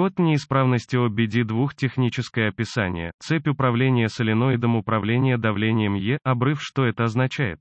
Код неисправности OBD2 техническое описание, цепь управления соленоидом управления давлением Е, обрыв что это означает?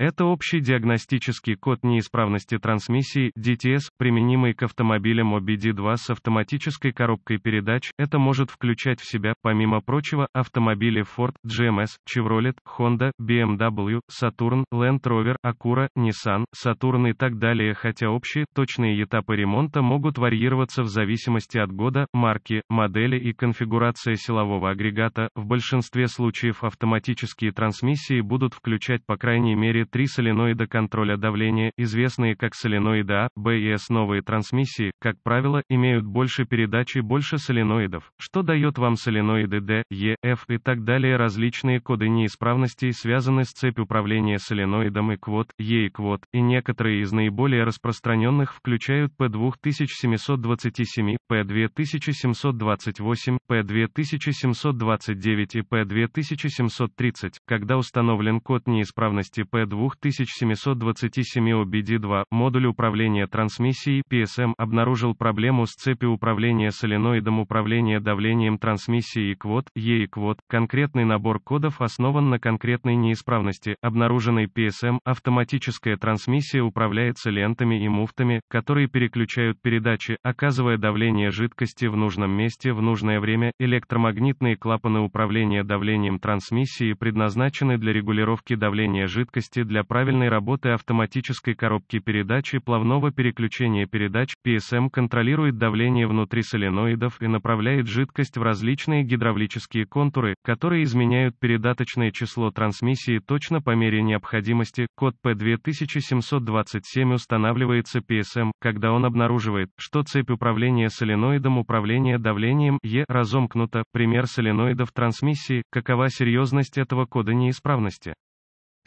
Это общий диагностический код неисправности трансмиссии DTS, применимый к автомобилям OBD2 с автоматической коробкой передач. Это может включать в себя, помимо прочего, автомобили Ford, GMS, эм Chevrolet, Honda, BMW, эм Saturn, Land Rover, Acura, Nissan, Saturn и так далее, хотя общие точные этапы ремонта могут варьироваться в зависимости от года, марки, модели и конфигурации силового агрегата. В большинстве случаев автоматические трансмиссии будут включать по крайней мере были три соленоида контроля давления, известные как соленоида А, Б и С. Новые трансмиссии, как правило, имеют больше передач и больше соленоидов, что дает вам соленоиды D, E, F и так далее. Различные коды неисправностей связаны с цепью управления соленоидом и квот, E и квот, и некоторые из наиболее распространенных включают P2727, P2728, P2729 и P2730, когда установлен код неисправности P2 2727OBD2 модуль управления трансмиссией PSM эм, обнаружил проблему с цепью управления соленоидом управления давлением трансмиссии и квот, E и квот. Конкретный набор кодов основан на конкретной неисправности, обнаруженной PSM. Эм, автоматическая трансмиссия управляется лентами и муфтами, которые переключают передачи, оказывая давление жидкости в нужном месте в нужное время. Электромагнитные клапаны управления давлением трансмиссии предназначены для регулировки давления жидкости для правильной работы автоматической коробки передач и плавного переключения передач, PSM контролирует давление внутри соленоидов и направляет жидкость в различные гидравлические контуры, которые изменяют передаточное число трансмиссии точно по мере необходимости. Код P2727 устанавливается PSM, когда он обнаруживает, что цепь управления соленоидом управления давлением E разомкнута, пример соленоидов трансмиссии, какова серьезность этого кода неисправности.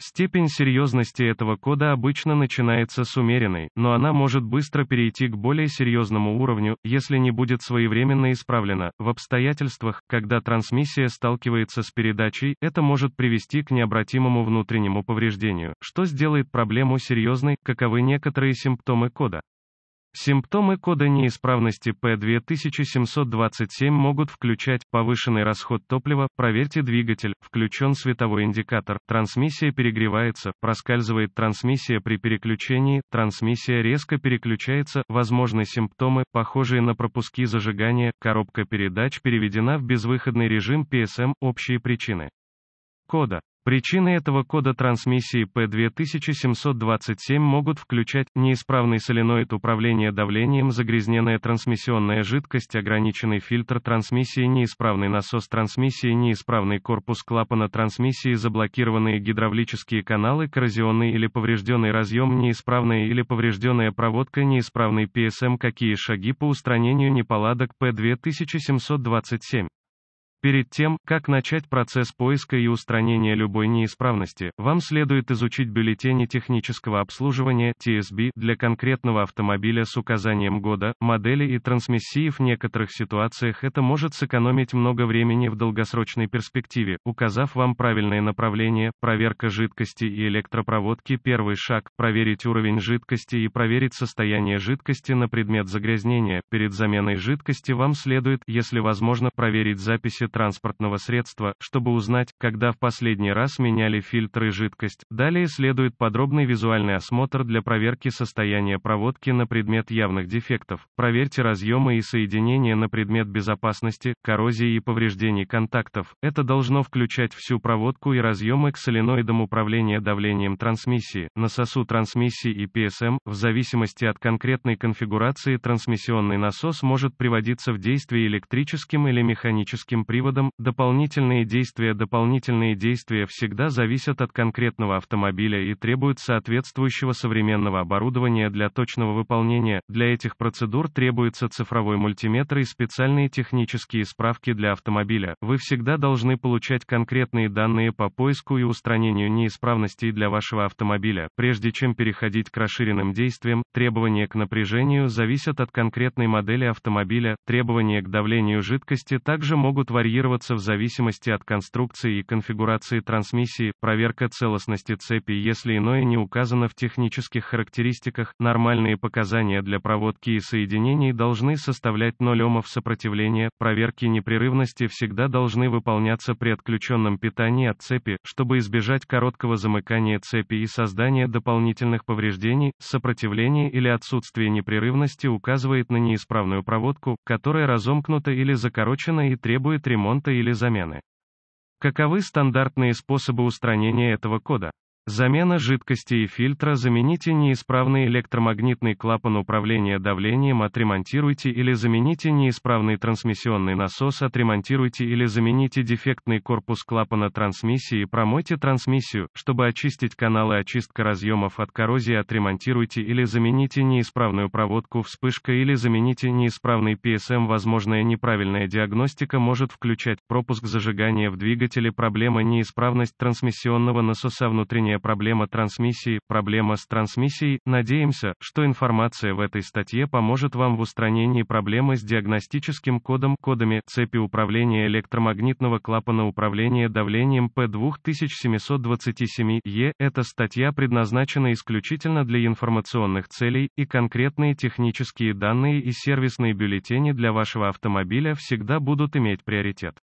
Степень серьезности этого кода обычно начинается с умеренной, но она может быстро перейти к более серьезному уровню, если не будет своевременно исправлена. В обстоятельствах, когда трансмиссия сталкивается с передачей, это может привести к необратимому внутреннему повреждению, что сделает проблему серьезной, каковы некоторые симптомы кода. Симптомы кода неисправности P2727 могут включать повышенный расход топлива, проверьте двигатель, включен световой индикатор, трансмиссия перегревается, проскальзывает трансмиссия при переключении, трансмиссия резко переключается, возможны симптомы, похожие на пропуски зажигания, коробка передач переведена в безвыходный режим PSM, общие причины кода. Причины этого кода трансмиссии P2727 могут включать неисправный соленоид управления давлением, загрязненная трансмиссионная жидкость, ограниченный фильтр трансмиссии, неисправный насос трансмиссии, неисправный корпус клапана трансмиссии, заблокированные гидравлические каналы, коррозионный или поврежденный разъем, неисправная или поврежденная проводка, неисправный PSM. Какие шаги по устранению неполадок P2727? Перед тем, как начать процесс поиска и устранения любой неисправности, вам следует изучить бюллетени технического обслуживания TSB для конкретного автомобиля с указанием года, модели и трансмиссии в некоторых ситуациях это может сэкономить много времени в долгосрочной перспективе, указав вам правильное направление, проверка жидкости и электропроводки первый шаг, проверить уровень жидкости и проверить состояние жидкости на предмет загрязнения, перед заменой жидкости вам следует, если возможно, проверить записи транспортного средства, чтобы узнать, когда в последний раз меняли фильтры и жидкость. Далее следует подробный визуальный осмотр для проверки состояния проводки на предмет явных дефектов. Проверьте разъемы и соединения на предмет безопасности, коррозии и повреждений контактов. Это должно включать всю проводку и разъемы к соленоидам управления давлением трансмиссии, насосу трансмиссии и PSM. В зависимости от конкретной конфигурации трансмиссионный насос может приводиться в действие электрическим или механическим прибором приводом, дополнительные действия Дополнительные действия всегда зависят от конкретного автомобиля и требуют соответствующего современного оборудования для точного выполнения. Для этих процедур требуется цифровой мультиметр и специальные технические справки для автомобиля. Вы всегда должны получать конкретные данные по поиску и устранению неисправностей для вашего автомобиля. Прежде чем переходить к расширенным действиям, требования к напряжению зависят от конкретной модели автомобиля, требования к давлению жидкости также могут варьироваться варьироваться в зависимости от конструкции и конфигурации трансмиссии, проверка целостности цепи если иное не указано в технических характеристиках, нормальные показания для проводки и соединений должны составлять 0 Омов сопротивления, проверки непрерывности всегда должны выполняться при отключенном питании от цепи, чтобы избежать короткого замыкания цепи и создания дополнительных повреждений, сопротивление или отсутствие непрерывности указывает на неисправную проводку, которая разомкнута или закорочена и требует ремонта ремонта или замены. Каковы стандартные способы устранения этого кода? Замена жидкости и фильтра Замените неисправный электромагнитный клапан управления давлением отремонтируйте или замените неисправный трансмиссионный насос отремонтируйте или замените дефектный корпус клапана трансмиссии промойте трансмиссию, чтобы очистить каналы очистка разъемов от коррозии отремонтируйте или замените неисправную проводку вспышка или замените неисправный PSM Возможная неправильная диагностика может включать пропуск зажигания в двигателе проблема неисправность трансмиссионного насоса внутренняя Главная проблема трансмиссии – проблема с трансмиссией. Надеемся, что информация в этой статье поможет вам в устранении проблемы с диагностическим кодом кодами цепи управления электромагнитного клапана управления давлением P2727E. Эта статья предназначена исключительно для информационных целей, и конкретные технические данные и сервисные бюллетени для вашего автомобиля всегда будут иметь приоритет.